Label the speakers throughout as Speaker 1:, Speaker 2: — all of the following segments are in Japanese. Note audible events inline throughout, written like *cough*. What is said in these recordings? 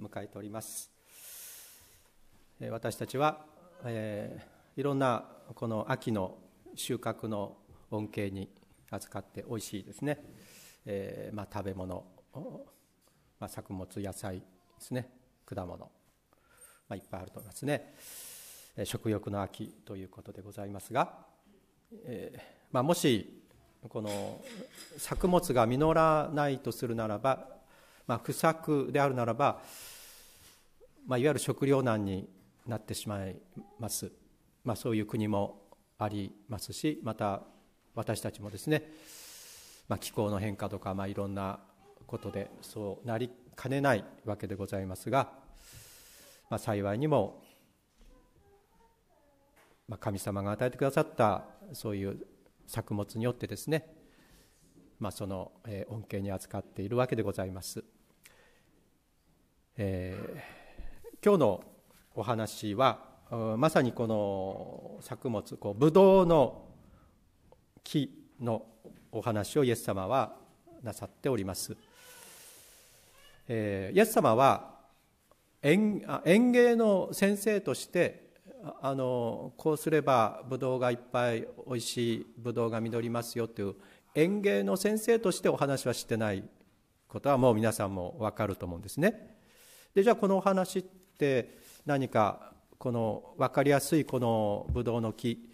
Speaker 1: 迎えております私たちは、えー、いろんなこの秋の収穫の恩恵に扱っておいしいですね、えー、まあ、食べ物、まあ、作物野菜ですね果物、まあ、いっぱいあると思いますね食欲の秋ということでございますが、えー、まもしこの作物が実らないとするならばまあ、不作であるならば、まあ、いわゆる食糧難になってしまいます、まあ、そういう国もありますしまた私たちもですね、まあ、気候の変化とか、まあ、いろんなことでそうなりかねないわけでございますが、まあ、幸いにも、まあ、神様が与えてくださったそういう作物によってですねまあ、その、え恩恵に扱っているわけでございます。えー、今日のお話はまさにこの作物こうブドウの木のお話をイエス様はなさっております、えー、イエス様は園園芸の先生としてあのこうすればブドウがいっぱいおいしいブドウが実りますよという園芸の先生としてお話はしてないことはもう皆さんも分かると思うんですね。でじゃあこのお話って何かこの分かりやすいこのブドウの木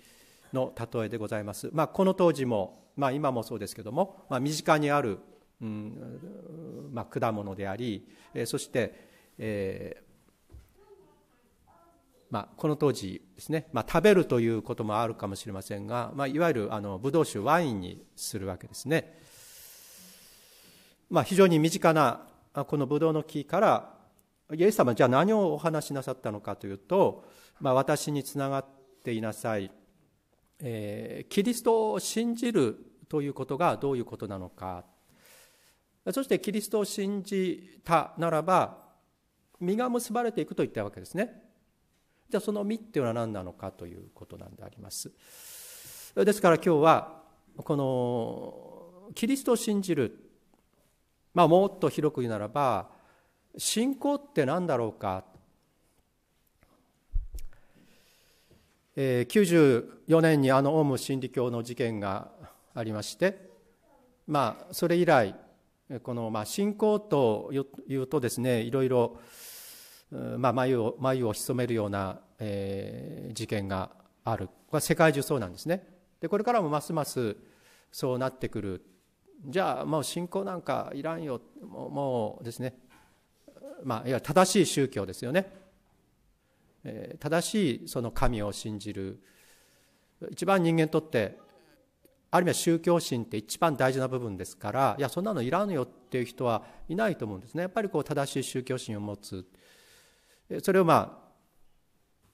Speaker 1: の例えでございます。まあ、この当時も、まあ、今もそうですけども、まあ、身近にある、うんまあ、果物であり、えそして、えーまあ、この当時ですね、まあ、食べるということもあるかもしれませんが、まあ、いわゆるあのブドウ酒ワインにするわけですね、まあ、非常に身近なこのブドウの木からイエス様じゃあ何をお話しなさったのかというと、まあ、私につながっていなさい、えー、キリストを信じるということがどういうことなのかそしてキリストを信じたならば実が結ばれていくといったわけですねじゃあその実っていうのは何なのかということなんでありますですから今日はこのキリストを信じるまあもっと広く言うならば信仰って何だろうかえ94年にあのオウム真理教の事件がありまして、まあ、それ以来このまあ信仰というとですねいろいろまあ、眉を眉を潜めるような、えー、事件があるこれは世界中そうなんですねでこれからもますますそうなってくるじゃあもう信仰なんかいらんよもうもうですねまあい正しい宗教ですよね、えー、正しいその神を信じる一番人間にとってある意味宗教心って一番大事な部分ですからいやそんなのいらんよっていう人はいないと思うんですねやっぱりこう正しい宗教心を持つ。それをまあ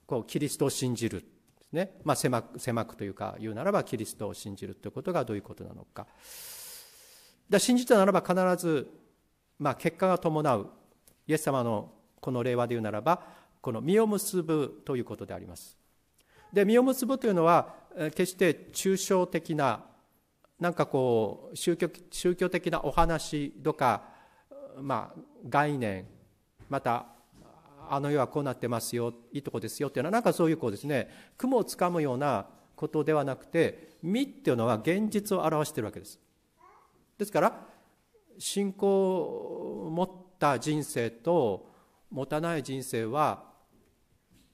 Speaker 1: こうキリストを信じるねまあ、狭く狭くというか言うならばキリストを信じるということがどういうことなのかだ信じたならば必ず、まあ、結果が伴うイエス様のこの令和で言うならばこの実を結ぶということでありますで実を結ぶというのは決して抽象的ななんかこう宗教宗教的なお話とか、まあ、概念またあの世はこうなってますよいいとこですよっていうのはなんかそういうこうですね雲をつかむようなことではなくて「身」っていうのは現実を表してるわけです。ですから信仰を持った人生と持たない人生は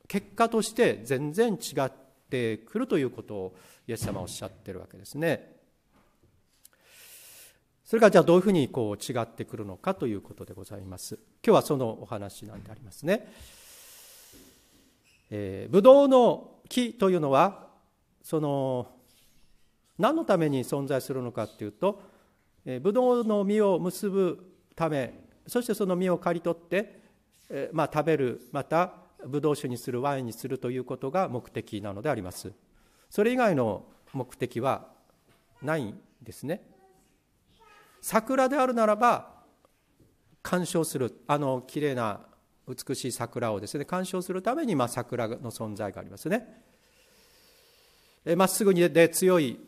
Speaker 1: 結果として全然違ってくるということをイエス様はおっしゃってるわけですね。それがじゃあどういうふうにこう違ってくるのかということでございます今日はそのお話なんでありますね、えー、ブドウの木というのはその何のために存在するのかっていうと、えー、ブドウの実を結ぶためそしてその実を刈り取って、えー、まあ、食べるまたブドウ酒にするワインにするということが目的なのでありますそれ以外の目的はないんですね桜であるならば鑑賞するあの綺麗な美しい桜をですね鑑賞するために、まあ、桜の存在がありますねまっすぐにで強い、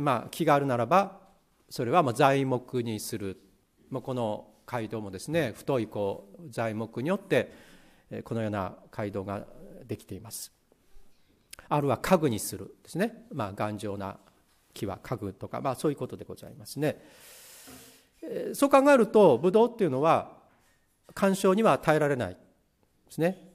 Speaker 1: まあ、木があるならばそれはまあ材木にする、この街道もですね太いこう材木によってこのような街道ができていますあるは家具にするですね、まあ、頑丈な木は家具とか、まあ、そういうことでございますね。そう考えるとブドウっていうのは干渉には耐えられないですね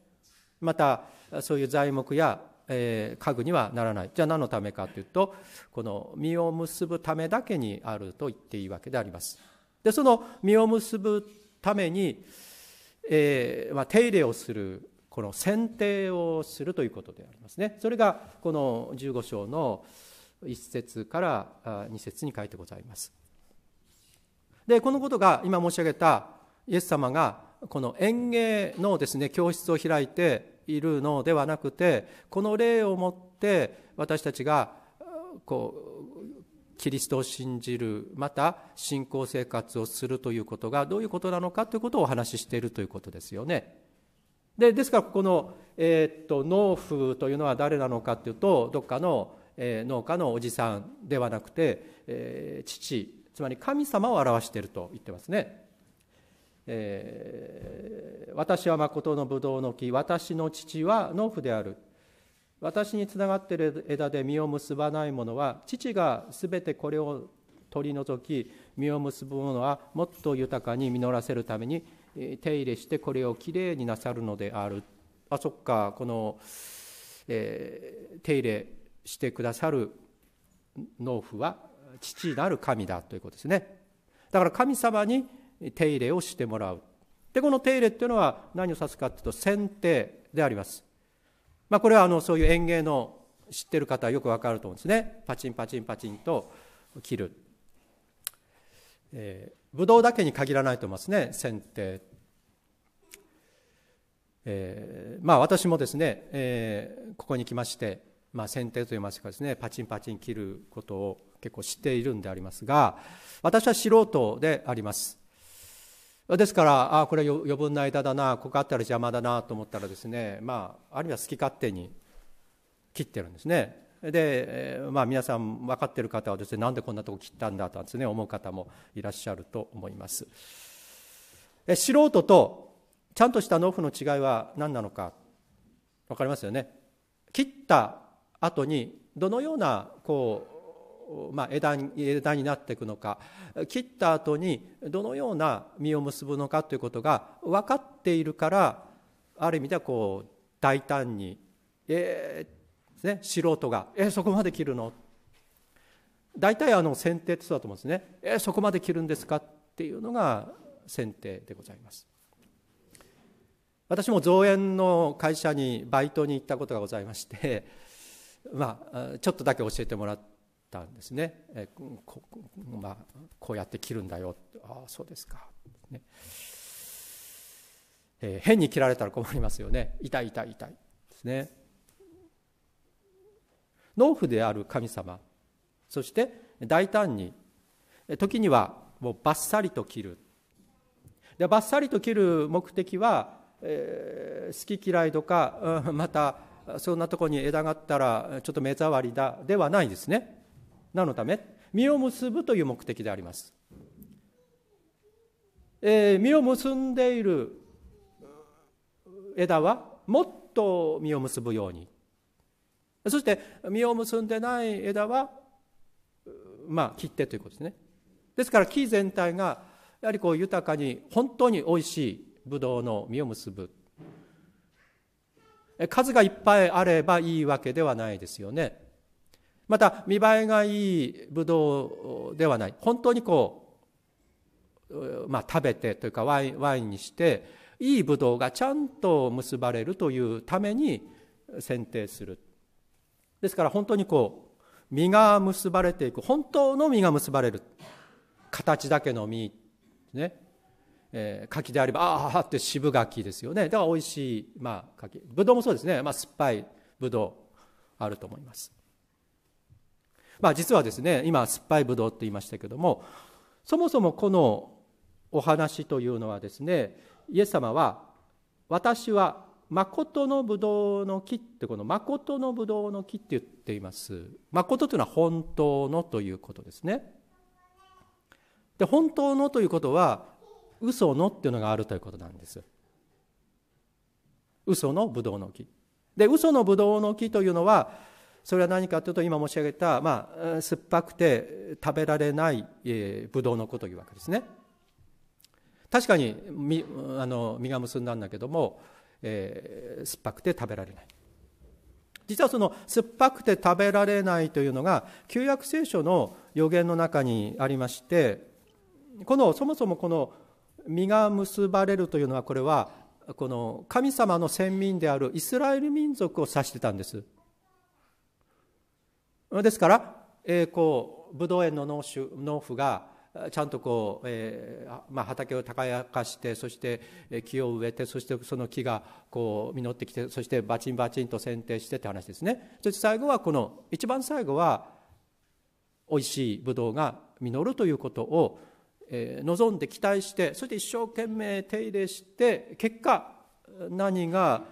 Speaker 1: またそういう材木や、えー、家具にはならないじゃあ何のためかというとこの実を結ぶためだけにあると言っていいわけでありますでその実を結ぶために、えーまあ、手入れをするこの剪定をするということでありますねそれがこの15章の1節から2節に書いてございますでこのことが今申し上げたイエス様がこの園芸のですね教室を開いているのではなくてこの例をもって私たちがこうキリストを信じるまた信仰生活をするということがどういうことなのかということをお話ししているということですよね。でですからここの、えー、っと農夫というのは誰なのかというとどっかの、えー、農家のおじさんではなくて、えー、父つまり神様を表していると言ってますね。えー、私は誠のブドウの木私の父は農夫である私につながっている枝で実を結ばないものは父がすべてこれを取り除き実を結ぶものはもっと豊かに実らせるために手入れしてこれをきれいになさるのであるあそっかこの、えー、手入れしてくださる農夫は父なる神だということですねだから神様に手入れをしてもらうでこの手入れっていうのは何を指すかっていうと剪定であります、まあ、これはあのそういう園芸の知ってる方はよくわかると思うんですねパチンパチンパチンと切る、えー、ブドウだけに限らないと思いますね剪定えー、まあ私もですね、えー、ここに来まして、まあ、剪定といいますかですねパチンパチン切ることを結構知っているんでありますが私は素人でありますですからあこれは余分な枝だなここあったら邪魔だなと思ったらですねまああるいは好き勝手に切ってるんですねで、まあ、皆さん分かってる方はですねなんでこんなとこ切ったんだとですね思う方もいらっしゃると思います素人とちゃんとした農夫の違いは何なのか分かりますよね切った後にどのようなこうまあ、枝に枝になっていくのか切った後にどのような実を結ぶのかということが分かっているからある意味ではこう大胆に「えーね、素人が「えー、そこまで切るの?」大体あの剪定ってそうだと思うんですね「えー、そこまで切るんですか?」っていうのが剪定でございます。私も造園の会社にバイトに行ったことがございまして、まあ、ちょっとだけ教えてもらったんですね、えこまあ、こうやって切るんだよああそうですか、ねえー、変に切られたら困りますよね痛い痛い痛いですね農夫である神様そして大胆に時にはもうバッサリと切るでバッサリと切る目的は、えー、好き嫌いとか、うん、またそんなとこに枝があったらちょっと目障りだではないですねなのため実を結ぶという目的であります、えー、実を結んでいる枝はもっと実を結ぶようにそして実を結んでない枝はまあ切ってということですねですから木全体がやはりこう豊かに本当においしいブドウの実を結ぶ数がいっぱいあればいいわけではないですよねまた見栄えがいいブドウではない本当にこう、まあ、食べてというかワインにしていいブドウがちゃんと結ばれるというために選定するですから本当にこう実が結ばれていく本当の実が結ばれる形だけの実ねえー、柿であればああって渋柿ですよねだから美味しい、まあ、柿ブドウもそうですね、まあ、酸っぱいブドウあると思いますまあ、実はですね今酸っぱいブドウって言いましたけどもそもそもこのお話というのはですねイエス様は「私は誠のブドウの木」ってこの「誠のブドウの木」って言っています。誠というのは本当のということですね。で本当のということは嘘のっていうのがあるということなんです。嘘のブドウの木。で嘘のブドウの木というのはそれは何かというと今申し上げた、まあ、酸っぱくて食べられない、えー、ブドウのこというわけですね確かに実あの実が結んだんだけども、えー、酸っぱくて食べられない実はその酸っぱくて食べられないというのが旧約聖書の予言の中にありましてこのそもそもこの実が結ばれるというのはこれはこの神様の先民であるイスラエル民族を指してたんですですから、えー、こうブドウ園の農主農夫がちゃんとこう、えーまあ、畑を耕してそして木を植えてそしてその木がこう実ってきてそしてバチンバチンと剪定してって話ですねそして最後はこの一番最後はおいしいブドウが実るということを、えー、望んで期待してそして一生懸命手入れして結果何が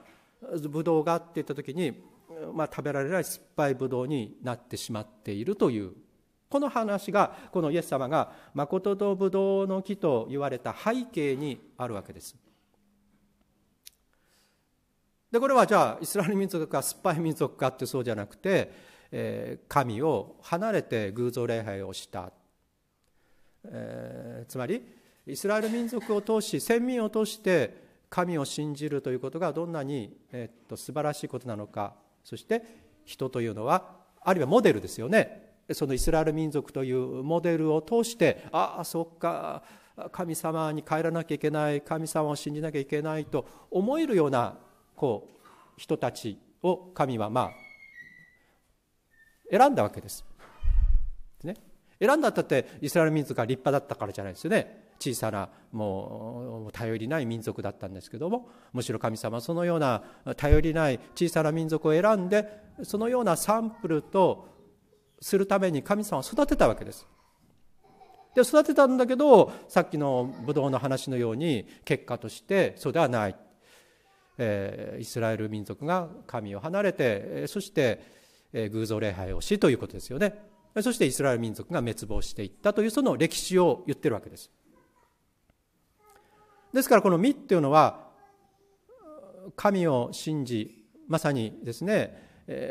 Speaker 1: ブドウがっていった時にまあ、食べられない酸っぱいブドウになってしまっているというこの話がこのイエス様が「まことブドウの木」と言われた背景にあるわけです。でこれはじゃあイスラエル民族か酸っぱい民族かってそうじゃなくて、えー、神を離れて偶像礼拝をした、えー、つまりイスラエル民族を通し先民を通して神を信じるということがどんなに、えー、っと素晴らしいことなのかそして人というのはあるいはモデルですよねそのイスラエル民族というモデルを通してああそっか神様に帰らなきゃいけない神様を信じなきゃいけないと思えるようなこう人たちを神はまあ選んだわけです。ね、選んだったってイスラエル民族が立派だったからじゃないですよね。小さなもう頼りない民族だったんですけどもむしろ神様そのような頼りない小さな民族を選んでそのようなサンプルとするために神様を育てたわけです。で育てたんだけどさっきのブドウの話のように結果としてそうではない、えー、イスラエル民族が神を離れてそして、えー、偶像礼拝をしということですよねそしてイスラエル民族が滅亡していったというその歴史を言ってるわけですですからこの「み」っていうのは神を信じまさにですね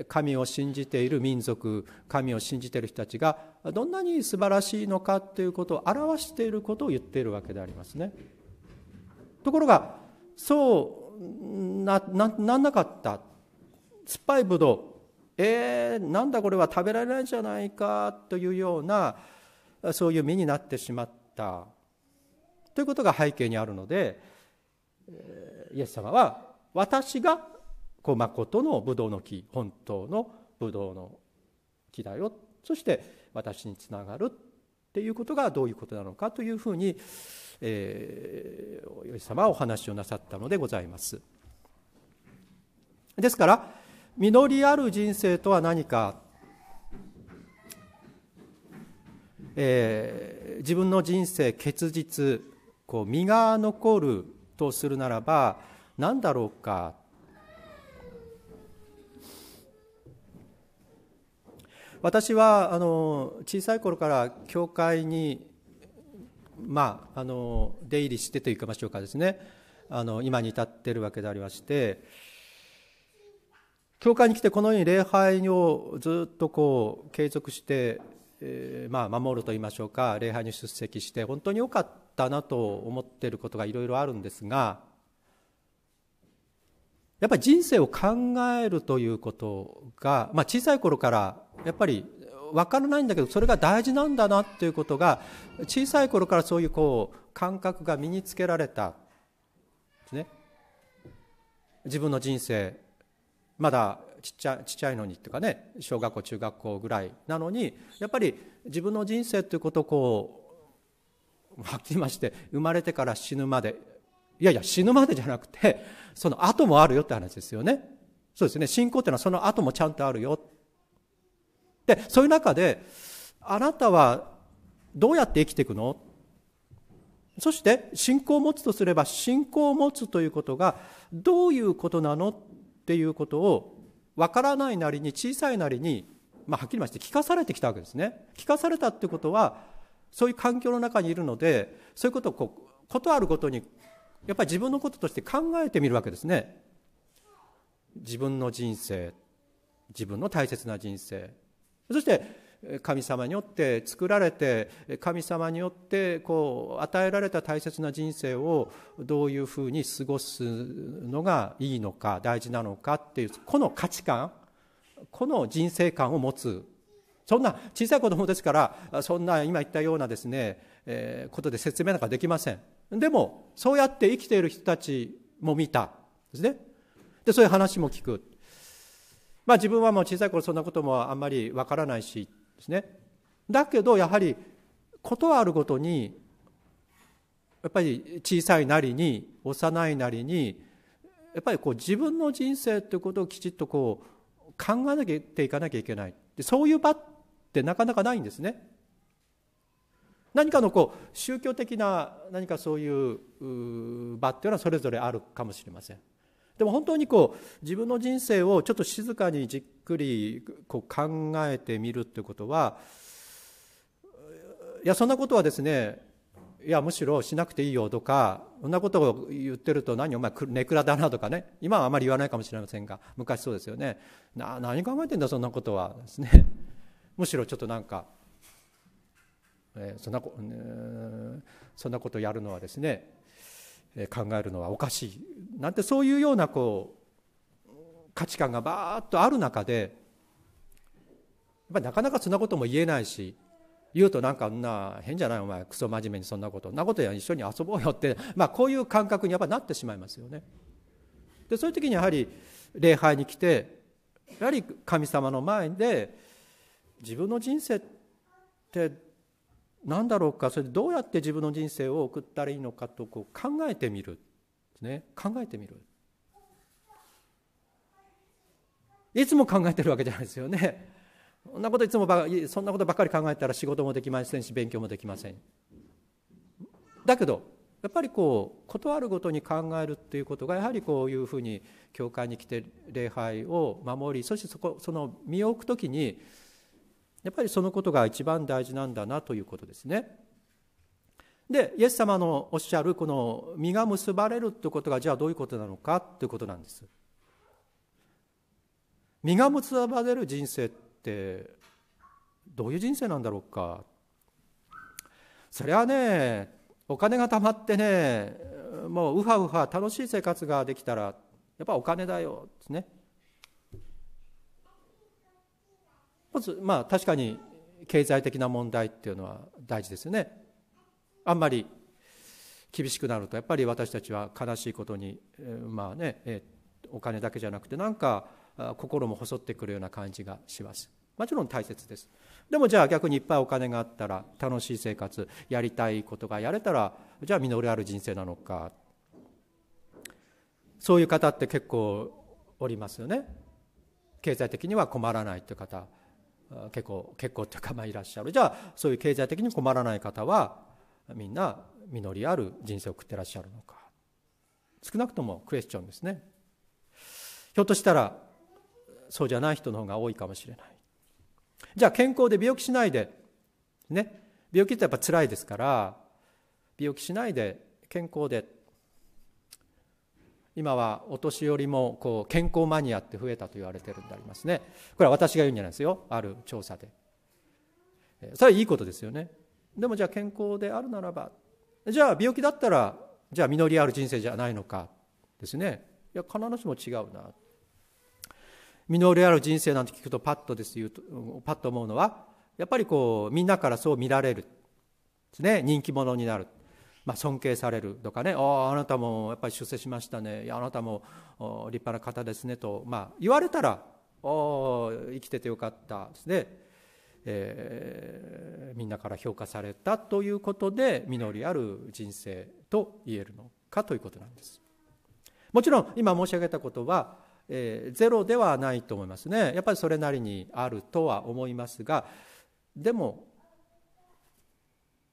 Speaker 1: 神を信じている民族神を信じている人たちがどんなに素晴らしいのかということを表していることを言っているわけでありますね。ところがそうななんなかった酸っぱいぶどうえー、なんだこれは食べられないじゃないかというようなそういう身になってしまったということが背景にあるのでイエス様は私がこう誠のブドウの木本当のブドウの木だよそして私につながるっていうことがどういうことなのかというふうに、えー、イエス様はお話をなさったのでございます。ですから実りある人生とは何か、えー、自分の人生結実こう身が残るとするならば何だろうか私はあの小さい頃から教会に、まあ、あの出入りしてというかましょうかですねあの今に至ってるわけでありまして教会に来てこのように礼拝をずっとこう継続して、えまあ、守ると言いましょうか礼拝に出席して本当によかったったなと思ってることがいろいろあるんですがやっぱり人生を考えるということが、まあ、小さい頃からやっぱり分からないんだけどそれが大事なんだなっていうことが小さい頃からそういうこう感覚が身につけられたですね自分の人生まだちっちゃちっちゃいのにっていうかね小学校中学校ぐらいなのにやっぱり自分の人生っていうことをこはっきり言いまして生まれてから死ぬまでいやいや死ぬまでじゃなくてその後もあるよって話ですよねそうですね信仰っていうのはその後もちゃんとあるよでそういう中であなたはどうやって生きていくのそして信仰を持つとすれば信仰を持つということがどういうことなのっていうことを分からないなりに小さいなりに、まあ、はっきりまして聞かされてきたわけですね。聞かされたってことはそういう環境の中にいるのでそういうことをこうとあるごとにやっぱり自分のこととして考えてみるわけですね自分の人生自分の大切な人生そして神様によって作られて神様によってこう与えられた大切な人生をどういうふうに過ごすのがいいのか大事なのかっていうこの価値観この人生観を持つそんな小さい子供ですからそんな今言ったようなですね、えー、ことで説明なんかできませんでもそうやって生きている人たちも見たですねでそういう話も聞くまあ自分はもう小さい頃そんなこともあんまりわからないしですねだけどやはりことあるごとにやっぱり小さいなりに幼いなりにやっぱりこう自分の人生ということをきちっとこう考えなきゃいけないでそういう場ってなかなかないんですね。何かのこう宗教的な何かそういう場っていうのはそれぞれあるかもしれません。でも本当にこう自分の人生をちょっと静かにじっくりこう考えてみるってことはいやそんなことはですねいやむしろしなくていいよとかそんなことを言ってると何お前ネクラだなとかね今はあまり言わないかもしれませんが昔そうですよねな何考えてんだそんなことはですねむしろちょっとなんか、えー、そんなこ、えー、そんなことやるのはですね、えー、考えるのはおかしいなんてそういうようなこう価値観がばーっとある中でやっぱなかなかそんなことも言えないし言うとなんかんな変じゃないお前クソ真面目にそんなことなことや一緒に遊ぼうよって、まあ、こういう感覚にやっぱなってしまいますよね。でそういう時にやはり礼拝に来てやはり神様の前で自分の人生って何だろうかそれでどうやって自分の人生を送ったらいいのかとこう考えてみるね考えてみるいつも考えてるわけじゃないですよねそんなこといつもそんなことばっかり考えたら仕事もできませんし勉強もできませんだけどやっぱりこう断るごとに考えるっていうことがやはりこういうふうに教会に来て礼拝を守りそしてそこその身を置く時にやっぱりそのことが一番大事なんだなということですね。で、イエス様のおっしゃるこの実が結ばれるってことがじゃあどういうことなのかということなんです。実が結ばれる人生ってどういう人生なんだろうか。それはね、お金が貯まってね、もううはうは楽しい生活ができたら、やっぱお金だよですね。まず、まあ、確かに経済的な問題っていうのは大事ですよね。あんまり厳しくなるとやっぱり私たちは悲しいことに、まあね、えお金だけじゃなくてなんか心も細ってくるような感じがします。もちろん大切です。でもじゃあ逆にいっぱいお金があったら楽しい生活やりたいことがやれたらじゃあ実りある人生なのかそういう方って結構おりますよね。経済的には困らないという方結構結構というかまあいらっしゃるじゃあそういう経済的に困らない方はみんな実りある人生を送ってらっしゃるのか少なくともクエスチョンですねひょっとしたらそうじゃない人の方が多いかもしれないじゃあ健康で病気しないでね病気ってやっぱ辛いですから病気しないで健康で今はお年寄りもこう健康マニアって増えたと言われてるんでありますねこれは私が言うんじゃないですよある調査でそれはいいことですよねでもじゃあ健康であるならばじゃあ病気だったらじゃあ実りある人生じゃないのかですねいや必ずしも違うな実りある人生なんて聞くとパッとです言うとパッと思うのはやっぱりこうみんなからそう見られるですね人気者になるまあ、尊敬されるとかね、ああ、あなたもやっぱり出世しましたね、いやあなたも立派な方ですねと、まあ、言われたら、お生きててよかったですね。えー、みんなから評価されたということで実りある人生と言えるのかということなんですもちろん今申し上げたことは、えー、ゼロではないと思いますねやっぱりそれなりにあるとは思いますがでも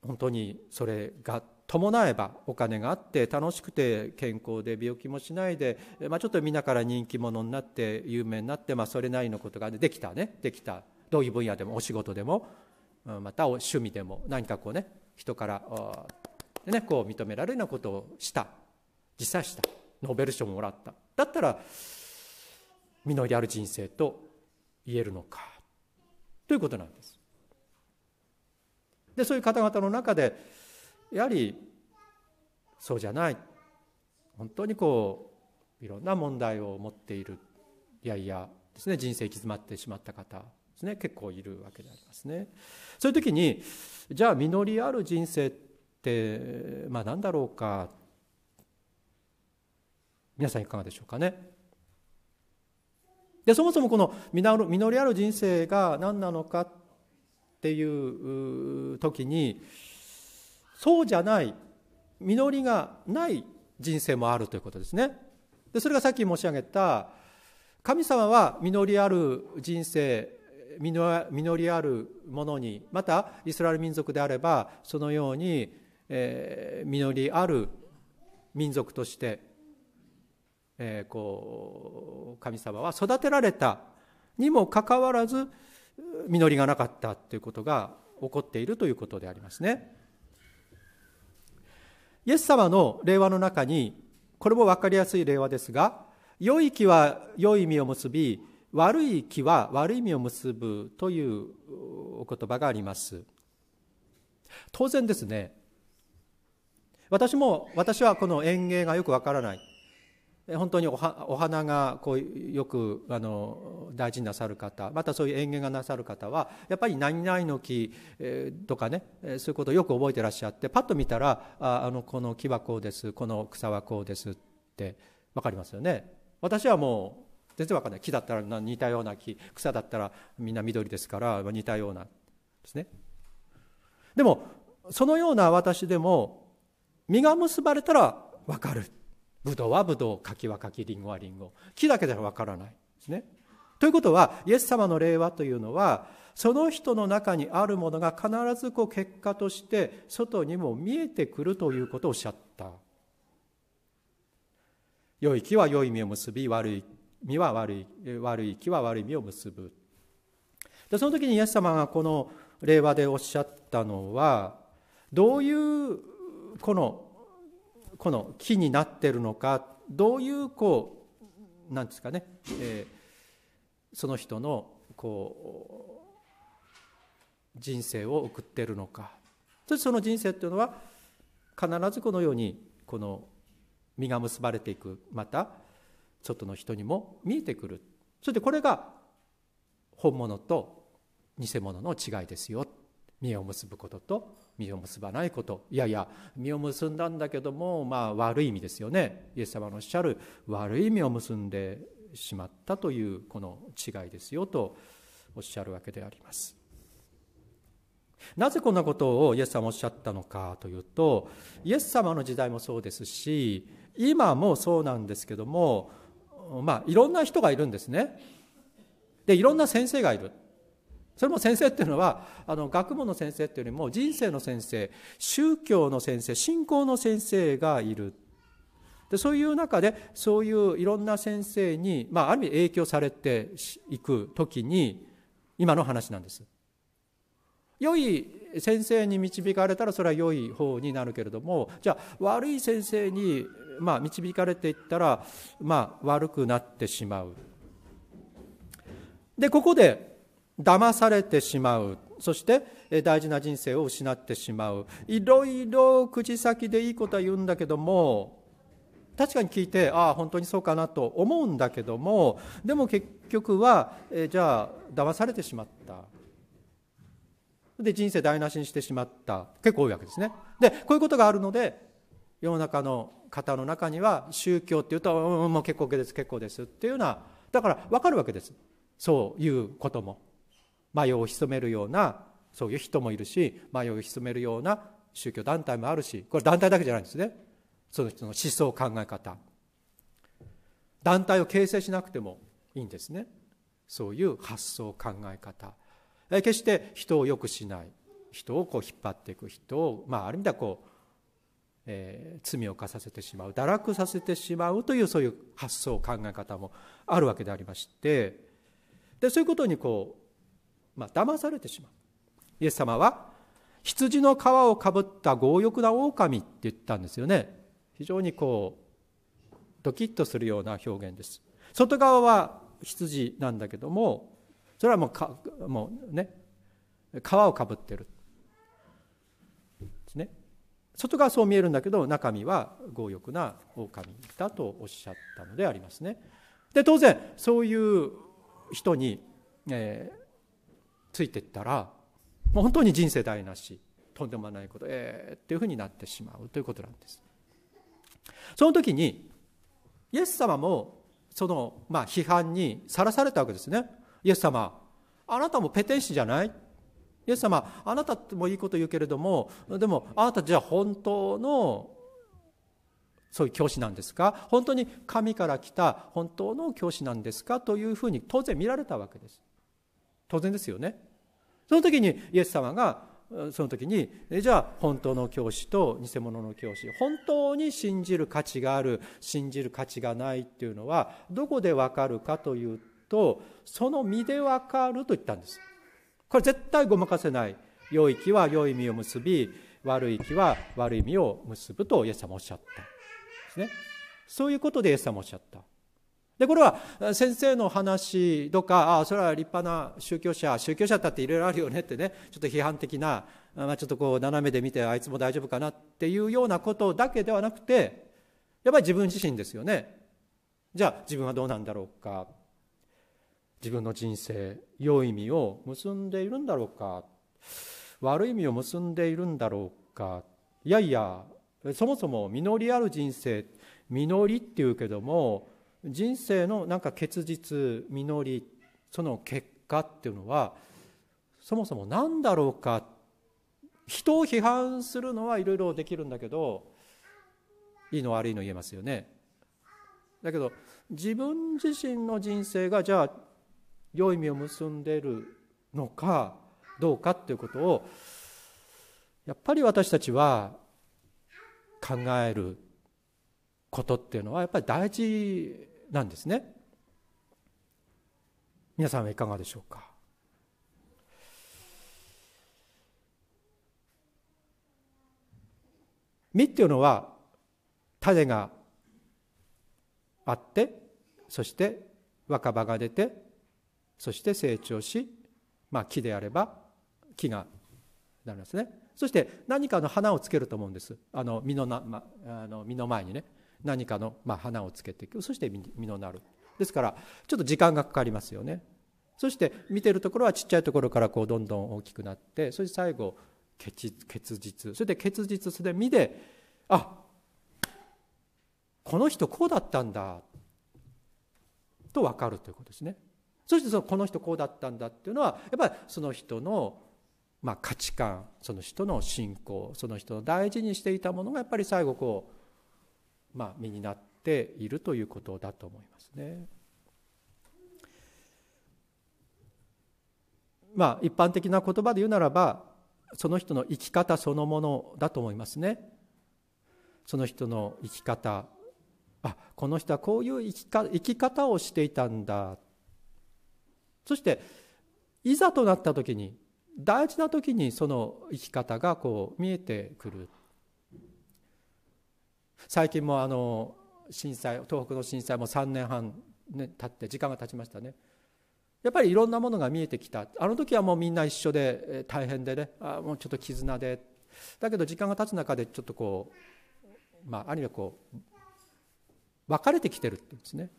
Speaker 1: 本当にそれが伴えばお金があって楽しくて健康で病気もしないで、まあ、ちょっとみんなから人気者になって有名になって、まあ、それなりのことができたねできたどういう分野でもお仕事でもまた趣味でも何かこうね人からねこう認められるようなことをした実際したノーベル賞もらっただったら実りある人生と言えるのかということなんです。でそういう方々の中でやはりそうじゃない本当にこういろんな問題を持っているいやいやですね人生行き詰まってしまった方ですね結構いるわけでありますね。そういう時にじゃあ実りある人生ってまあ何だろうか皆さんいかがでしょうかね。でそもそもこの実りある人生が何なのかっていう時にそうじゃない実りがない人生もあるということですねでそれがさっき申し上げた神様は実りある人生実りあるものにまたイスラエル民族であればそのように、えー、実りある民族として、えー、こう神様は育てられたにもかかわらず実りがなかったということが起こっているということでありますね。イエス様の令和の中に、これも分かりやすい令和ですが、良い木は良い実を結び、悪い木は悪い実を結ぶというお言葉があります。当然ですね、私も、私はこの園芸がよくわからない。本当にお花がこうよくあの大事になさる方またそういう園芸がなさる方はやっぱり何々の木とかねそういうことをよく覚えてらっしゃってパッと見たらあのこの木はこうですこの草はこうですって分かりますよね。私はもう全然分かんない木だったら似たような木草だったらみんな緑ですから似たようなですね。でもそのような私でも実が結ばれたら分かる。ブドウはブドウ柿は柿リンゴはリンゴ木だけではわからないですねということはイエス様の令和というのはその人の中にあるものが必ずこう結果として外にも見えてくるということをおっしゃった良い木は良い実を結び悪い実は悪い悪い木は悪い実を結ぶでその時にイエス様がこの令和でおっしゃったのはどういうこのこの木になってるのかどういうこうなんですかね、えー、その人のこう人生を送ってるのかそしてその人生っていうのは必ずこのようにこの実が結ばれていくまた外の人にも見えてくるそしてこれが本物と偽物の違いですよ実を結ぶことと実を結ばないこといやいや実を結んだんだけどもまあ悪い意味ですよねイエス様のおっしゃる悪い実を結んでしまったというこの違いですよとおっしゃるわけでありますなぜこんなことをイエス様おっしゃったのかというとイエス様の時代もそうですし今もそうなんですけどもまあいろんな人がいるんですねでいろんな先生がいるそれも先生っていうのはあの学問の先生っていうよりも人生の先生宗教の先生信仰の先生がいるでそういう中でそういういろんな先生に、まあ、ある意味影響されていく時に今の話なんです。良い先生に導かれたらそれは良い方になるけれどもじゃあ悪い先生に、まあ、導かれていったら、まあ、悪くなってしまう。でここで騙されてしまうそして大事な人生を失ってしまういろいろ口先でいいことは言うんだけども確かに聞いてああ本当にそうかなと思うんだけどもでも結局は、えじゃあ騙されてしまったで人生台無しにしてしまった結構多いわけですねでこういうことがあるので世の中の方の中には宗教っていうと「うん、もう結構です結構です」っていうようなだから分かるわけですそういうことも迷いを潜めるようなそういう人もいるし迷いを潜めるような宗教団体もあるしこれ団体だけじゃないんですねその人の思想考え方団体を形成しなくてもいいんですねそういう発想考え方決して人を良くしない人をこう引っ張っていく人を、まあ、ある意味ではこう、えー、罪を犯させてしまう堕落させてしまうというそういう発想考え方もあるわけでありましてでそういうことにこうまあ、騙されてしまうイエス様は羊の皮をかぶった強欲な狼って言ったんですよね非常にこうドキッとするような表現です外側は羊なんだけどもそれはもうかもうね皮をかぶってるですね外側はそう見えるんだけど中身は強欲な狼だとおっしゃったのでありますねで当然そういう人に、えーついていったらもう本当に人生台無しとんでもないことええー、っていうふうになってしまうということなんですその時にイエス様もその、まあ、批判にさらされたわけですねイエス様あなたもペテン師じゃないイエス様あなたもいいこと言うけれどもでもあなたじゃあ本当のそういう教師なんですか本当に神から来た本当の教師なんですかというふうに当然見られたわけです当然ですよねその時にイエス様がその時にじゃあ本当の教師と偽物の教師本当に信じる価値がある信じる価値がないっていうのはどこでわかるかというとその身でわかると言ったんですこれ絶対ごまかせない良い木は良い実を結び悪い木は悪い実を結ぶとイエス様おっしゃったですねそういうことでイエス様おっしゃったで、これは先生の話とか、ああ、それは立派な宗教者、宗教者だっていろいろあるよねってね、ちょっと批判的な、まあ、ちょっとこう斜めで見て、あいつも大丈夫かなっていうようなことだけではなくて、やっぱり自分自身ですよね。じゃあ自分はどうなんだろうか。自分の人生、良い意味を結んでいるんだろうか。悪い意味を結んでいるんだろうか。いやいや、そもそも実りある人生、実りっていうけども、人生のなんか結実実りその結果っていうのはそもそも何だろうか人を批判するのはいろいろできるんだけどいいの悪いの言えますよねだけど自分自身の人生がじゃあ良い実を結んでいるのかどうかっていうことをやっぱり私たちは考えることっていうのはやっぱり大事なんですね皆さんはいかがでしょうか実っていうのは種があってそして若葉が出てそして成長し、まあ、木であれば木がなりますねそして何かの花をつけると思うんですあの実のな、ま、あの実の前にね何かの、まあ、花をつけていくそして実のなるですからちょっと時間がかかりますよねそして見てるところはちっちゃいところからこうどんどん大きくなってそして最後結実それで結実それで実であこの人こうだったんだと分かるということですねそしてそのこの人こうだったんだっていうのはやっぱりその人のまあ価値観その人の信仰その人の大事にしていたものがやっぱり最後こうまあ、身になっているということだと思いますね。まあ、一般的な言葉で言うならばその人の生き方そのものだと思いますね。その人の生き方あこの人はこういう生きか生き方をしていたんだそしていざとなった時に大事な時にその生き方がこう見えてくる最近もあの震災東北の震災も3年半、ね、経って時間が経ちましたねやっぱりいろんなものが見えてきたあの時はもうみんな一緒で大変でねあもうちょっと絆でだけど時間が経つ中でちょっとこうまああるいはこう分かれてきてるっていうんですね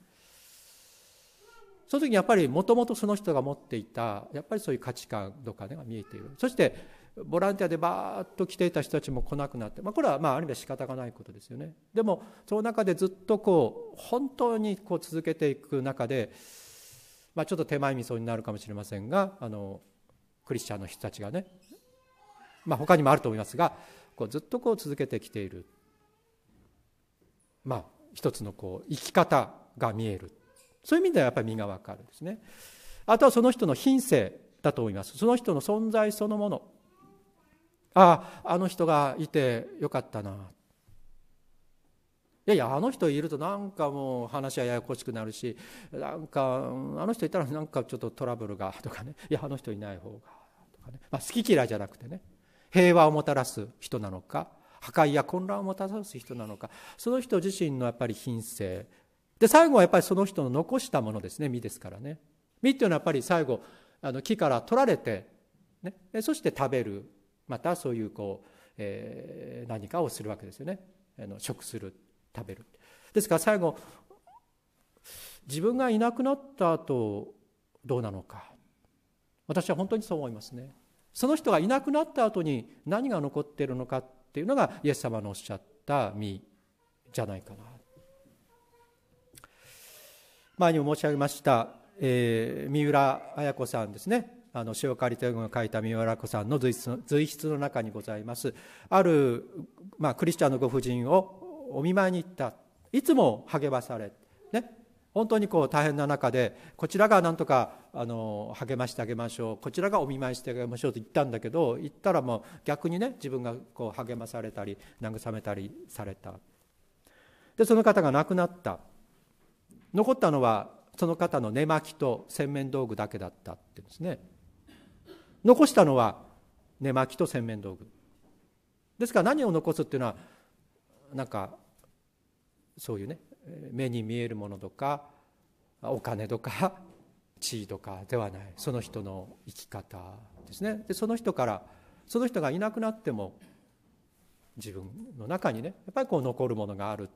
Speaker 1: その時にやっぱりもともとその人が持っていたやっぱりそういう価値観とかねが見えているそしてボランティアでバーッと来ていた人たちも来なくなって、まあ、これはまあある意味仕方がないことですよねでもその中でずっとこう本当にこう続けていく中で、まあ、ちょっと手前味噌になるかもしれませんがあのクリスチャンの人たちがね、まあ、他にもあると思いますがこうずっとこう続けてきている、まあ、一つのこう生き方が見えるそういう意味ではやっぱり身が分かるんですねあとはその人の品性だと思いますその人の存在そのものあああの人がいてよかったないやいやあの人いるとなんかもう話はややこしくなるしなんかあの人いたらなんかちょっとトラブルがとかねいやあの人いない方がとかね、まあ、好き嫌いじゃなくてね平和をもたらす人なのか破壊や混乱をもたらす人なのかその人自身のやっぱり品性で最後はやっぱりその人の残したものですね実ですからね実っていうのはやっぱり最後あの木から取られて、ね、そして食べるまたそういうこう、えー、何かをするわけですよねあの食する食べるですから最後自分がいなくなった後どうなのか私は本当にそう思いますねその人がいなくなった後に何が残っているのかっていうのがイエス様のおっしゃった身じゃないかな前にも申し上げました、えー、三浦綾子さんですねあの塩刈手が書いた三浦子さんの随筆の随筆の中にございますある、まあ、クリスチャンのご婦人をお見舞いに行ったいつも励まされ、ね、本当にこう大変な中でこちらがなんとかあの励ましてあげましょうこちらがお見舞いしてあげましょうと言ったんだけど行ったらもう逆にね自分がこう励まされたり慰めたりされたでその方が亡くなった残ったのはその方の寝巻きと洗面道具だけだったっていうんですね。残したのは寝巻きと洗面道具ですから何を残すっていうのはなんかそういうね目に見えるものとかお金とか *laughs* 地位とかではないその人の生き方ですねでその人からその人がいなくなっても自分の中にねやっぱりこう残るものがある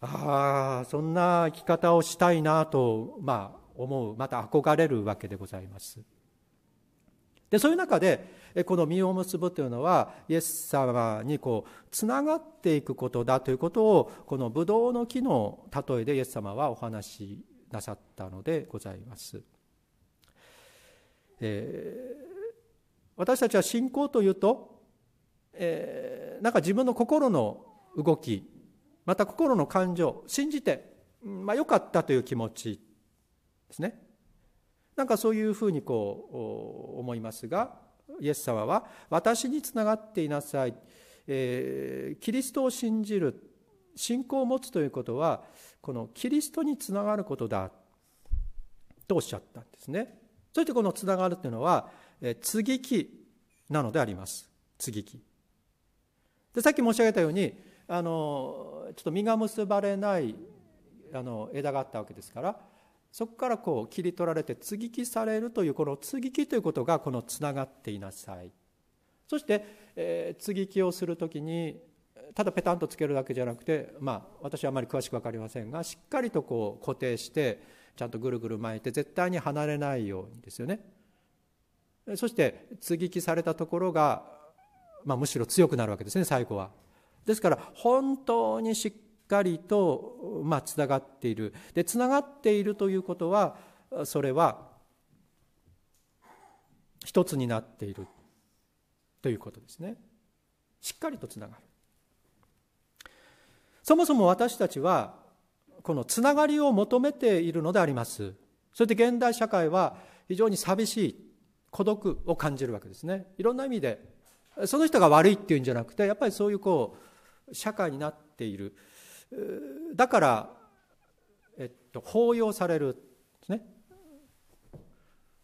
Speaker 1: ああそんな生き方をしたいなとまあ思うまた憧れるわけでございますでそういう中でこの実を結ぶというのはイエス様にこうつながっていくことだということをこのブドウの木の例えでイエス様はお話しなさったのでございます、えー、私たちは信仰というと、えー、なんか自分の心の動きまた心の感情信じて、まあ、よかったという気持ちですねなんかそういうふうにこう思いますがイエス様は「私につながっていなさい」えー、キリストを信じる信仰を持つということはこのキリストにつながることだとおっしゃったんですねそしてこのつながるというのは、え継ぎ木なのであります継ぎ木でさっき申し上げたようにあのちょっと実が結ばれないあの枝があったわけですからそこからこう切り取られて接ぎ木されるというこの接ぎ木ということがこのつながっていなさいそして、えー、接ぎ木をする時にただペタンとつけるだけじゃなくてまあ私はあまり詳しく分かりませんがしっかりとこう固定してちゃんとぐるぐる巻いて絶対に離れないようにですよねそして接ぎ木されたところが、まあ、むしろ強くなるわけですね最後はですから本当にしっかりと、まあ、つながっているでつながっているということはそれは一つになっているということですねしっかりとつながるそもそも私たちはこのつながりを求めているのでありますそれで現代社会は非常に寂しい孤独を感じるわけですねいろんな意味でその人が悪いっていうんじゃなくてやっぱりそういうこう社会になっているだから、えっと、抱擁されるですね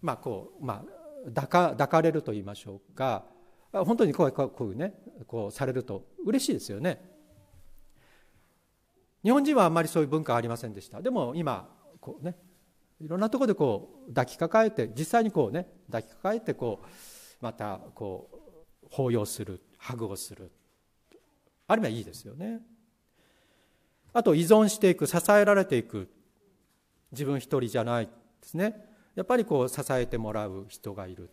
Speaker 1: まあこうまあ抱か抱かれると言いましょうか本当にこうこういうねこうされると嬉しいですよね日本人はあんまりそういう文化ありませんでしたでも今こうねいろんなところでこう抱きかかえて実際にこうね抱きかかえてこうまたこう抱擁するハグをするある意味はいいですよねあと依存していく支えられていく自分一人じゃないですねやっぱりこう支えてもらう人がいる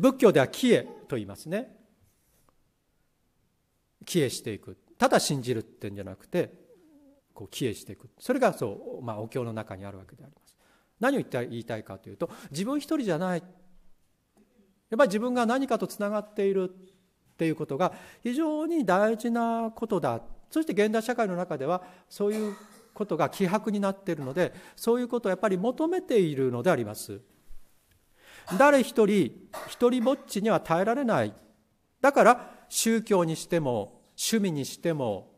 Speaker 1: 仏教では「帰依」と言いますね帰依していくただ信じるってんじゃなくてこう帰依していくそれがそう、まあ、お経の中にあるわけであります何を言いたいかというと自分一人じゃないやっぱり自分が何かとつながっているっていうことが非常に大事なことだそして現代社会の中ではそういうことが希薄になっているのでそういうことをやっぱり求めているのであります誰一人一人ぼっちには耐えられないだから宗教にしても趣味にしても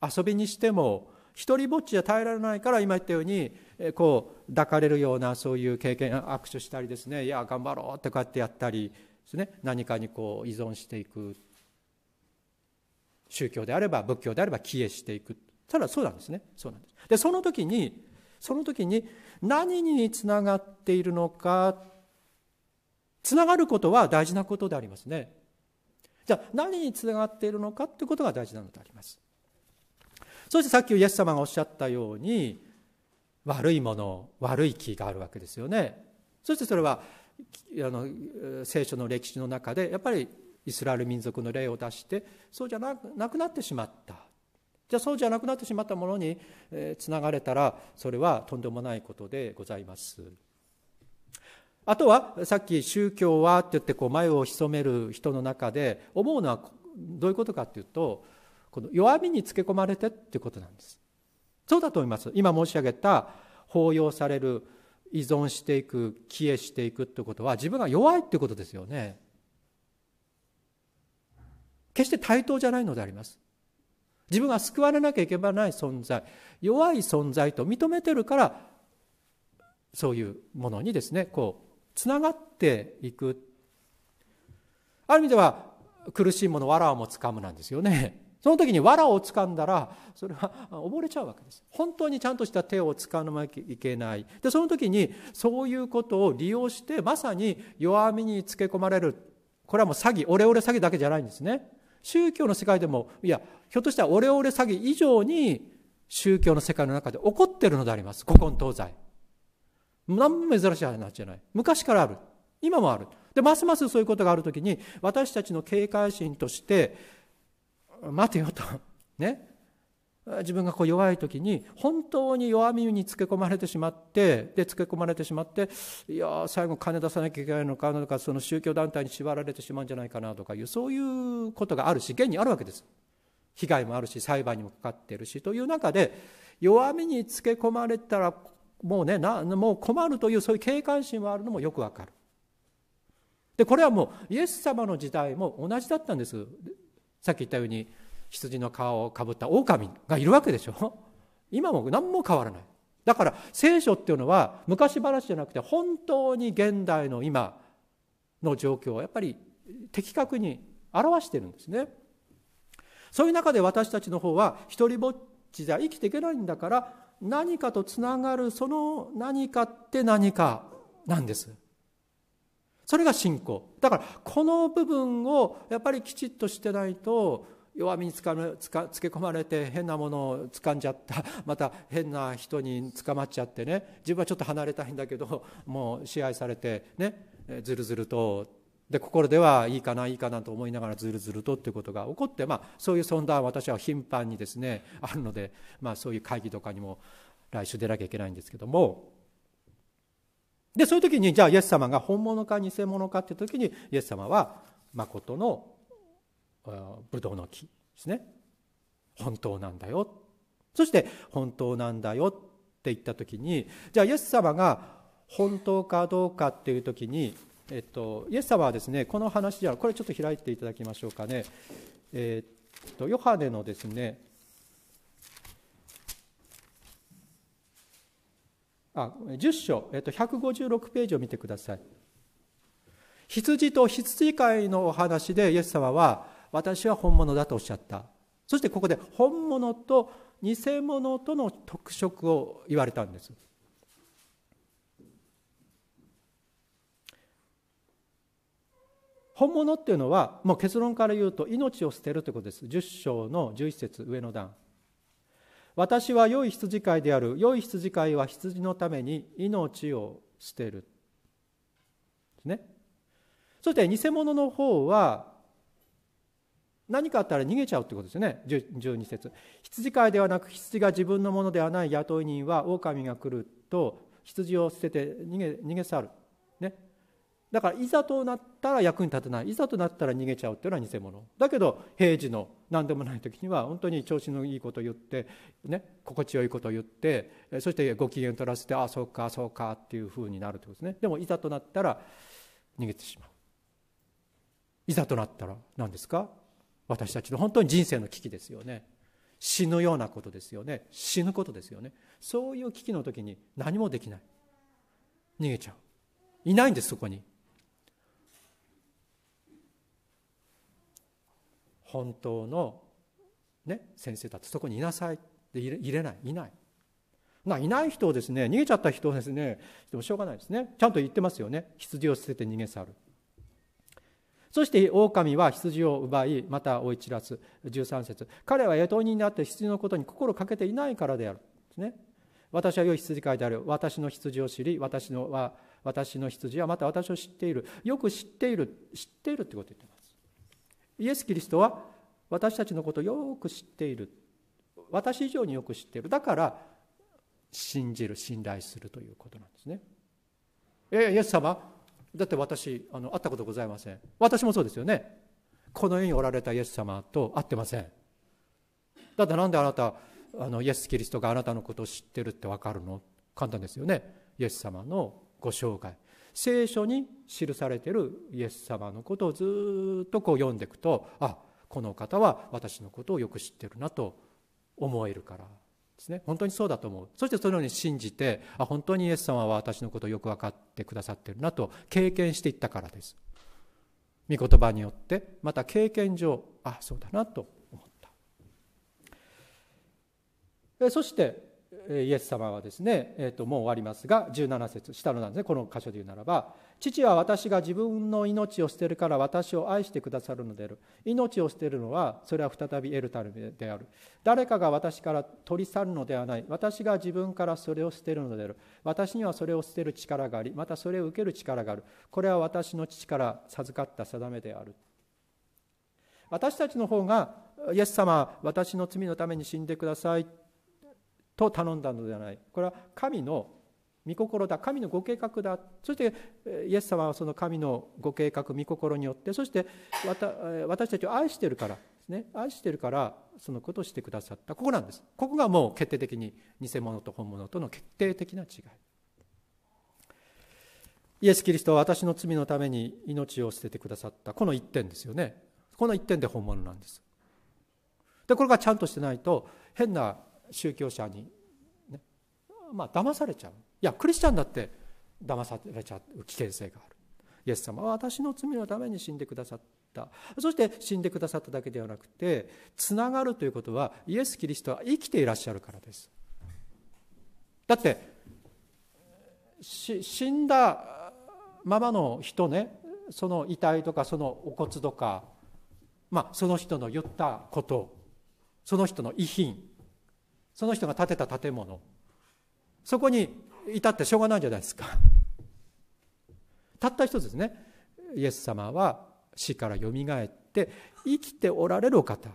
Speaker 1: 遊びにしても一人ぼっちじゃ耐えられないから今言ったようにこう抱かれるようなそういう経験握手したりですねいや頑張ろうってこうやってやったりですね何かにこう依存していく宗教であれば仏教であれば帰依していくただそうなんですねそうなんですでその時にその時に何につながっているのかつながることは大事なことでありますねじゃあ何につながっているのかていうことが大事なのでありますそしてさっきイエス様がおっしゃったように悪いもの悪い気があるわけですよねそしてそれはあの聖書の歴史の中でやっぱりイスラエル民族の例を出してそうじゃなくなってしまったじゃあそうじゃなくなってしまったものにつながれたらそれはとんでもないことでございます。あとはさっき宗教はって言ってこう前を潜める人の中で思うのはどういうことかっていうとこの弱みにつけ込まれてっていうことなんです。そうだと思います。今申し上げた包容される依存していく消えしていくってことは自分が弱いってことですよね決して対等じゃないのであります自分が救われなきゃいけない存在弱い存在と認めてるからそういうものにですねこうつながっていくある意味では苦しいものわらわもつかむなんですよねその時に藁を掴んだら、それは溺れちゃうわけです。本当にちゃんとした手を掴まなきゃいけない。で、その時に、そういうことを利用して、まさに弱みにつけ込まれる。これはもう詐欺、オレオレ詐欺だけじゃないんですね。宗教の世界でも、いや、ひょっとしたらオレオレ詐欺以上に、宗教の世界の中で起こってるのであります。古今東西。何も珍しい話じゃない。昔からある。今もある。で、ますますそういうことがある時に、私たちの警戒心として、待てよとね自分がこう弱い時に本当に弱みにつけ込まれてしまってでつけ込まれてしまっていや最後金出さなきゃいけないのかなんかその宗教団体に縛られてしまうんじゃないかなとかいうそういうことがあるし現にあるわけです被害もあるし裁判にもかかってるしという中で弱みにつけ込まれたらもうねなもう困るというそういう警戒心はあるのもよくわかるでこれはもうイエス様の時代も同じだったんですさっき言ったように羊の皮をかぶった狼がいるわけでしょ *laughs* 今も何も変わらないだから聖書っていうのは昔話じゃなくて本当に現代の今の状況をやっぱり的確に表してるんですねそういう中で私たちの方は一りぼっちじゃ生きていけないんだから何かとつながるその何かって何かなんですそれが信仰だからこの部分をやっぱりきちっとしてないと弱みにつかつかつけ込まれて変なものを掴んじゃった *laughs* また変な人に捕まっちゃってね自分はちょっと離れたいんだけどもう支配されてねずるずるとで心ではいいかないいかなと思いながらずるずるとっていうことが起こって、まあ、そういう存在は私は頻繁にですねあるので、まあ、そういう会議とかにも来週出なきゃいけないんですけどもでそういう時にじゃあイエス様が本物か偽物かっていう時にイエス様は誠のブドウの木ですね本当なんだよそして本当なんだよって言った時にじゃあイエス様が本当かどうかっていう時に、えっと、イエス様はですねこの話じゃこれちょっと開いていただきましょうかねえっとヨハネのですねあ10章、えっと、156ページを見てください。羊と羊飼いのお話でイエス様は私は本物だとおっしゃったそしてここで本物と偽物との特色を言われたんです本物っていうのはもう結論から言うと命を捨てるということです10章の11節上の段私は良い羊飼いである良い羊飼いは羊のために命を捨てるねそして偽物の方は何かあったら逃げちゃうってことですよね12節羊飼いではなく羊が自分のものではない雇い人は狼が来ると羊を捨てて逃げ去る、ね、だからいざとなったら役に立たないいざとなったら逃げちゃうっていうのは偽物だけど平時の何でもない時には本当に調子のいいことを言って、ね、心地よいことを言ってそしてご機嫌取らせてああそうかそうかっていうふうになるということですねでもいざとなったら逃げてしまういざとなったら何ですか私たちの本当に人生の危機ですよね死ぬようなことですよね死ぬことですよねそういう危機の時に何もできない逃げちゃういないんですそこに本当の、ね、先生たちそこにいなさいで入れないいないないない人をですね逃げちゃった人をですねでもしょうがないですねちゃんと言ってますよね羊を捨てて逃げ去るそして狼は羊を奪いまた追い散らす13節彼は雇党人であって羊のことに心かけていないからであるですね私は良い羊飼いである私の羊を知り私のは私の羊はまた私を知っているよく知っている知っているってことを言ってますイエス・キリストは私たちのことをよく知っている私以上によく知っているだから信じる信頼するということなんですねえイエス様だって私あの会ったことございません私もそうですよねこの世におられたイエス様と会ってませんだってであなたあのイエス・キリストがあなたのことを知ってるって分かるの簡単ですよねイエス様のご生涯聖書に記されているイエス様のことをずっとこう読んでいくとあこの方は私のことをよく知ってるなと思えるからですね本当にそうだと思うそしてそのように信じてあ本当にイエス様は私のことをよく分かってくださってるなと経験していったからです御言葉によってまた経験上あそうだなと思ったそしてイエス様はですね、えー、ともう終わりますが17節下のなんですねこの箇所で言うならば「父は私が自分の命を捨てるから私を愛してくださるのである」「命を捨てるのはそれは再び得るためである」「誰かが私から取り去るのではない私が自分からそれを捨てるのである」「私にはそれを捨てる力がありまたそれを受ける力がある」「これは私の父から授かった定めである」私たちの方がイエス様私の罪のために死んでくださいと頼んだのではないこれは神の御心だ神のご計画だそしてイエス様はその神のご計画御心によってそして私たちを愛してるからですね愛してるからそのことをしてくださったここなんですここがもう決定的に偽物と本物との決定的な違いイエス・キリストは私の罪のために命を捨ててくださったこの一点ですよねこの一点で本物なんですでこれがちゃんとしてないと変な宗教者に、ね、まあ騙されちゃういやクリスチャンだって騙されちゃう危険性があるイエス様は私の罪のために死んでくださったそして死んでくださっただけではなくてつながるということはイエス・キリストは生きていらっしゃるからですだって死んだままの人ねその遺体とかそのお骨とか、まあ、その人の言ったことその人の遺品その人が建てた建物そこにいたってしょうがないじゃないですかたった一つですねイエス様は死からよみがえって生きておられるお方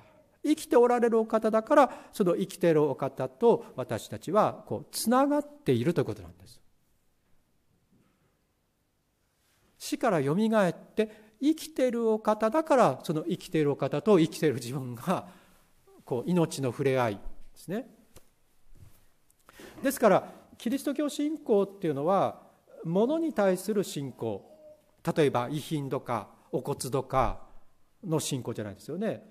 Speaker 1: 生きておられるお方だからその生きているお方と私たちはこうつながっているということなんです死からよみがえって生きているお方だからその生きているお方と生きている自分がこう命の触れ合いですねですからキリスト教信仰っていうのは物に対する信仰例えば遺品とかお骨とかの信仰じゃないですよね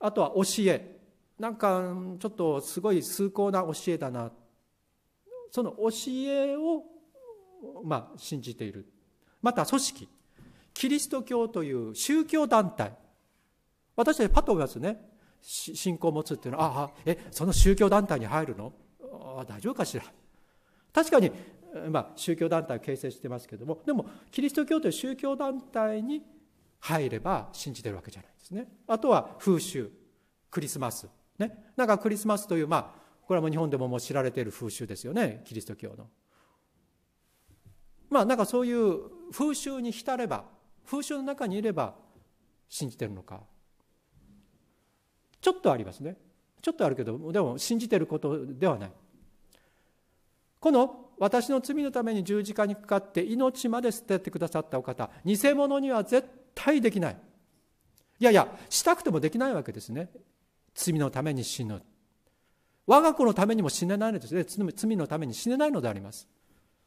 Speaker 1: あとは教えなんかちょっとすごい崇高な教えだなその教えをまあ信じているまた組織キリスト教という宗教団体私たちパッと思いますね信仰を持つっていうのはああえその宗教団体に入るの大丈夫かしら確かに、まあ、宗教団体を形成してますけどもでもキリスト教という宗教団体に入れば信じてるわけじゃないですねあとは風習クリスマスねなんかクリスマスというまあこれはもう日本でももう知られている風習ですよねキリスト教のまあなんかそういう風習に浸れば風習の中にいれば信じてるのかちょっとありますねちょっとあるけどでも信じてることではないこの私の罪のために十字架にかかって命まで捨ててくださったお方偽物には絶対できないいやいやしたくてもできないわけですね罪のために死ぬ我が子のためにも死ねないのですね罪のために死ねないのであります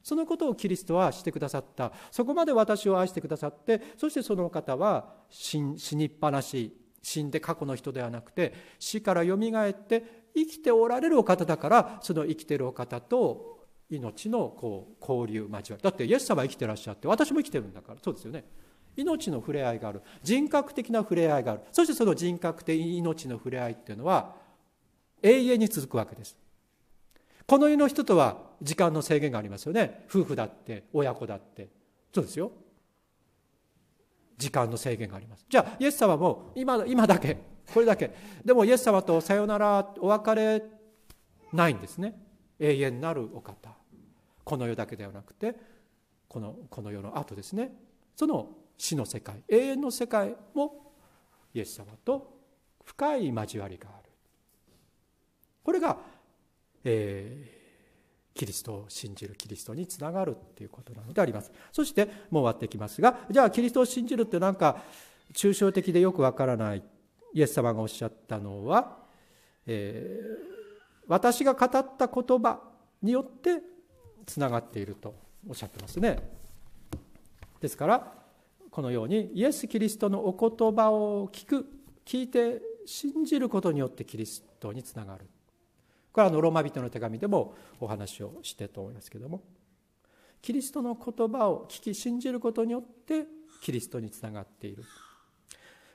Speaker 1: そのことをキリストはしてくださったそこまで私を愛してくださってそしてその方は死にっぱなし死んで過去の人ではなくて死からよみがえって生きておられるお方だからその生きてるお方と命のこう交流交わりだってイエス様生きてらっしゃって私も生きてるんだからそうですよね命の触れ合いがある人格的な触れ合いがあるそしてその人格的命の触れ合いっていうのは永遠に続くわけですこの世の人とは時間の制限がありますよね夫婦だって親子だってそうですよ時間の制限がありますじゃあイエス様も今今だけこれだけでもイエス様とさよならお別れないんですね永遠なるお方この世だけではなくてこのこの世の後ですねその死の世界永遠の世界もイエス様と深い交わりがあるこれが、えー、キリストを信じるキリストにつながるっていうことなのでありますそしてもう終わってきますがじゃあキリストを信じるって何か抽象的でよくわからないイエス様がおっしゃったのは、えー、私が語った言葉によってつながっているとおっしゃってますねですからこのようにイエス・キリストのお言葉を聞く聞いて信じることによってキリストにつながるこれはあのローマ人の手紙でもお話をしてと思いますけどもキリストの言葉を聞き信じることによってキリストにつながっている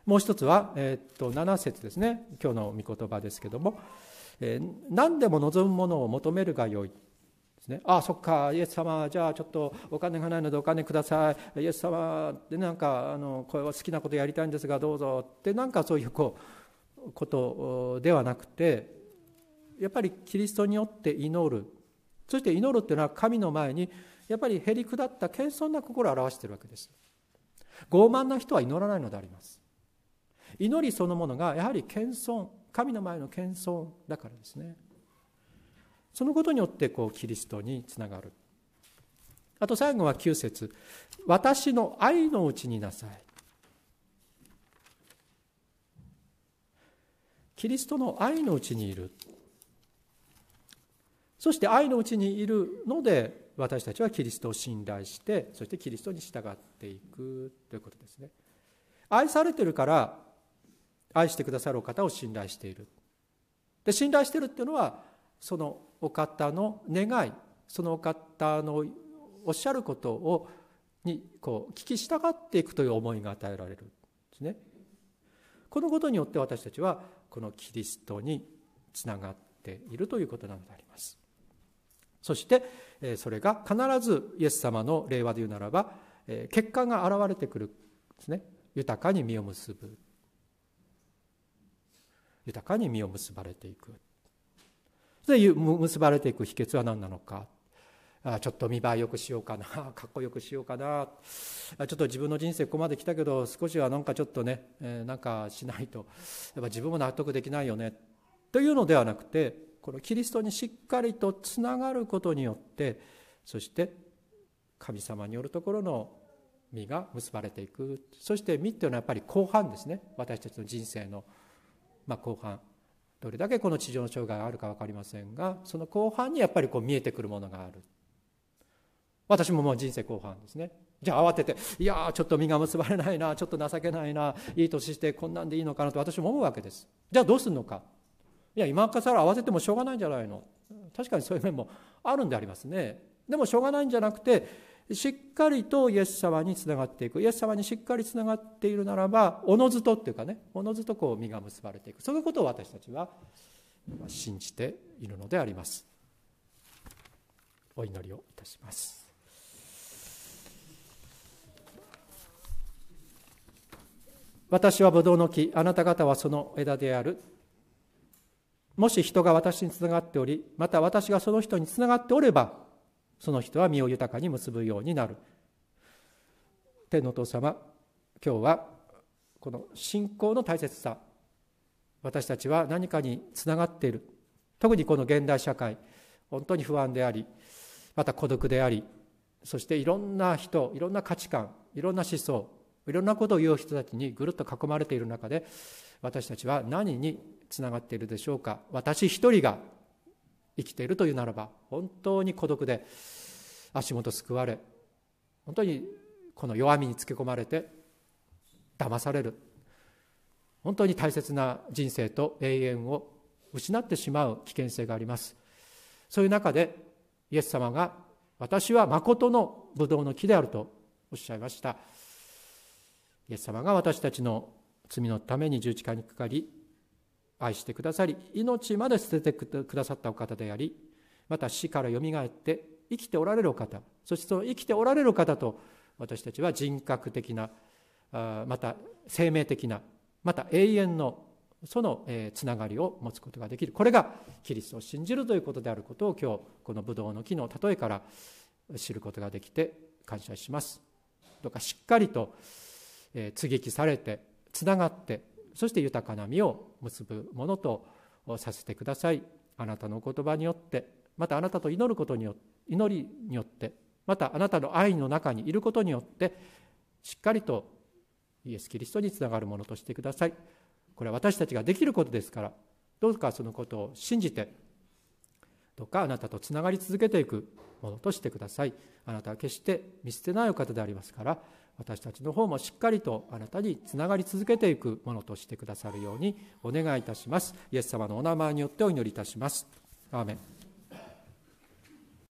Speaker 1: もう一つは、えっと7節ですね今日の御言葉ですけども、え何でも望むものを求めるがよいですね、ああそっかイエス様じゃあちょっとお金がないのでお金くださいイエス様でなんかあのこれは好きなことやりたいんですがどうぞってなんかそういうこうことではなくてやっぱりキリストによって祈るそして祈るっていうのは神の前にやっぱりへりくだった謙遜な心を表しているわけです傲慢な人は祈らないのであります祈りそのものがやはり謙遜神の前の謙遜だからですねそのことによってこうキリストにつながるあと最後は9節私の愛のうちになさい」キリストの愛のうちにいるそして愛のうちにいるので私たちはキリストを信頼してそしてキリストに従っていくということですね愛されてるから愛してくださるお方を信頼しているで信頼してるっていうのはそのお方の願いそのお方のおっしゃることをにこう聞き従っていくという思いが与えられるんですね。このことによって私たちはこのキリストにつながっているということなのであります。そしてそれが必ずイエス様の令和で言うならば結果が現れてくるんですね。豊かに実を結ぶ。豊かに実を結ばれていく。で結ばれていく秘訣は何なのかあちょっと見栄えよくしようかな *laughs* かっこよくしようかなちょっと自分の人生ここまで来たけど少しはなんかちょっとね、えなんかしないとやっぱ自分も納得できないよねというのではなくてこのキリストにしっかりとつながることによってそして神様によるところの実が結ばれていくそして実っていうのはやっぱり後半ですね私たちの人生の、まあ、後半どれだけこの地上の障害があるか分かりませんがその後半にやっぱりこう見えてくるものがある私ももう人生後半ですねじゃあ慌てていやちょっと身が結ばれないなちょっと情けないないい年してこんなんでいいのかなと私も思うわけですじゃあどうするのかいや今から慌ててもしょうがないんじゃないの確かにそういう面もあるんでありますねでもしょうがないんじゃなくてしっかりとイエス様につながっていくイエス様にしっかりつながっているならばおのずとっていうかねおのずとこう実が結ばれていくそういうことを私たちは信じているのでありますお祈りをいたします私はブドウの木あなた方はその枝であるもし人が私につながっておりまた私がその人につながっておればその人は身を豊かに結ぶようになる天のお父様今日はこの信仰の大切さ私たちは何かにつながっている特にこの現代社会本当に不安でありまた孤独でありそしていろんな人いろんな価値観いろんな思想いろんなことを言う人たちにぐるっと囲まれている中で私たちは何につながっているでしょうか私一人が生きているというならば本当に孤独で足元すくわれ本当にこの弱みにつけ込まれて騙される本当に大切な人生と永遠を失ってしまう危険性がありますそういう中でイエス様が私は誠のブドウの木であるとおっしゃいましたイエス様が私たちの罪のために十字架にかかり愛してくださり命まで捨ててくださったお方でありまた死からよみがえって生きておられるお方そしてその生きておられる方と私たちは人格的なまた生命的なまた永遠のそのつながりを持つことができるこれがキリストを信じるということであることを今日このブドウの木の例えから知ることができて感謝します。とかしっかりと接ぎ木されてつながってそして豊かな実を結ぶものとさせてくださいあなたのお言葉によってまたあなたと祈ることによって祈りによってまたあなたの愛の中にいることによってしっかりとイエス・キリストにつながるものとしてくださいこれは私たちができることですからどうかそのことを信じてどうかあなたとつながり続けていくものとしてくださいあなたは決して見捨てないお方でありますから私たちの方もしっかりとあなたにつながり続けていくものとしてくださるようにお願いいたしますイエス様のお名前によってお祈りいたしますアーメン